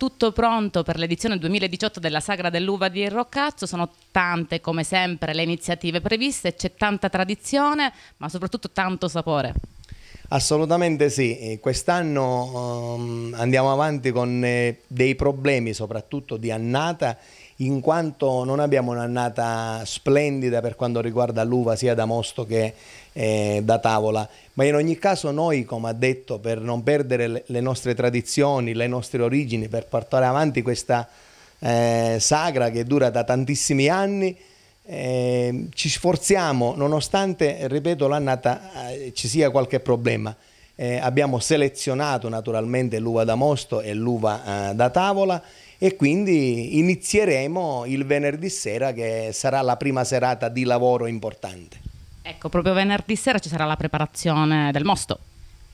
tutto pronto per l'edizione 2018 della Sagra dell'Uva di Roccazzo, sono tante come sempre le iniziative previste, c'è tanta tradizione ma soprattutto tanto sapore. Assolutamente sì, quest'anno um, andiamo avanti con eh, dei problemi soprattutto di annata in quanto non abbiamo un'annata splendida per quanto riguarda l'uva sia da mosto che eh, da tavola, ma in ogni caso noi, come ha detto, per non perdere le nostre tradizioni, le nostre origini, per portare avanti questa eh, sagra che dura da tantissimi anni, Ehm, ci sforziamo, nonostante, ripeto, l'annata eh, ci sia qualche problema. Eh, abbiamo selezionato naturalmente l'uva da mosto e l'uva eh, da tavola e quindi inizieremo il venerdì sera che sarà la prima serata di lavoro importante. Ecco, proprio venerdì sera ci sarà la preparazione del mosto.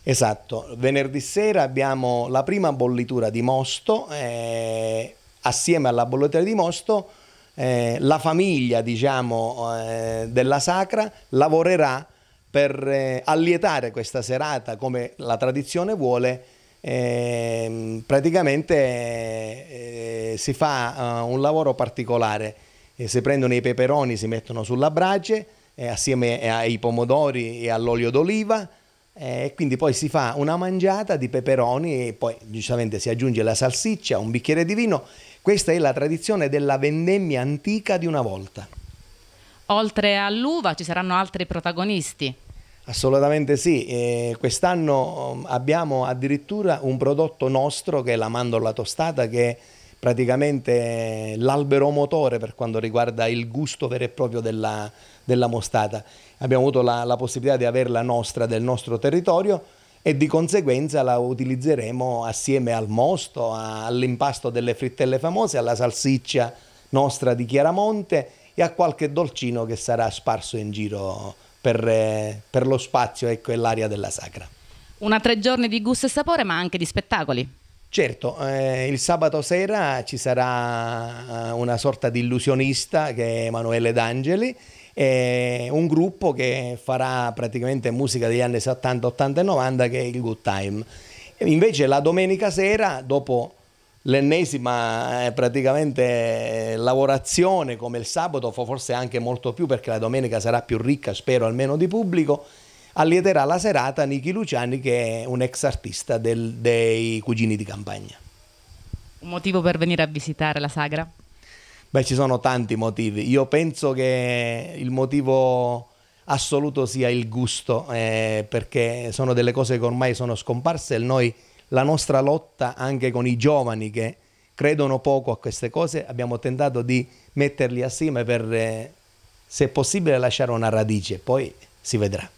Esatto, venerdì sera abbiamo la prima bollitura di mosto, eh, assieme alla bollitura di mosto eh, la famiglia diciamo, eh, della Sacra lavorerà per eh, allietare questa serata come la tradizione vuole. Ehm, praticamente eh, si fa eh, un lavoro particolare, eh, si prendono i peperoni, si mettono sulla brace assieme ai pomodori e all'olio d'oliva. Eh, quindi poi si fa una mangiata di peperoni e poi giustamente si aggiunge la salsiccia, un bicchiere di vino questa è la tradizione della vendemmia antica di una volta. Oltre all'uva ci saranno altri protagonisti. Assolutamente sì, eh, quest'anno mm, abbiamo addirittura un prodotto nostro che è la mandorla tostata che è praticamente eh, l'albero motore per quanto riguarda il gusto vero e proprio della, della mostata. Abbiamo avuto la, la possibilità di averla nostra del nostro territorio e di conseguenza la utilizzeremo assieme al mosto, all'impasto delle frittelle famose, alla salsiccia nostra di Chiaramonte e a qualche dolcino che sarà sparso in giro per, eh, per lo spazio ecco, e l'aria della Sacra. Una tre giorni di gusto e sapore ma anche di spettacoli. Certo, eh, il sabato sera ci sarà eh, una sorta di illusionista che è Emanuele D'Angeli è un gruppo che farà praticamente musica degli anni 70, 80 e 90 che è il Good Time. E invece la domenica sera, dopo l'ennesima eh, praticamente eh, lavorazione come il sabato, forse anche molto più perché la domenica sarà più ricca, spero almeno di pubblico, allieterà la serata Niki Luciani che è un ex artista del, dei Cugini di Campagna. Un motivo per venire a visitare la sagra? Beh, ci sono tanti motivi. Io penso che il motivo assoluto sia il gusto, eh, perché sono delle cose che ormai sono scomparse e noi, la nostra lotta anche con i giovani che credono poco a queste cose, abbiamo tentato di metterli assieme per, eh, se possibile, lasciare una radice, poi si vedrà.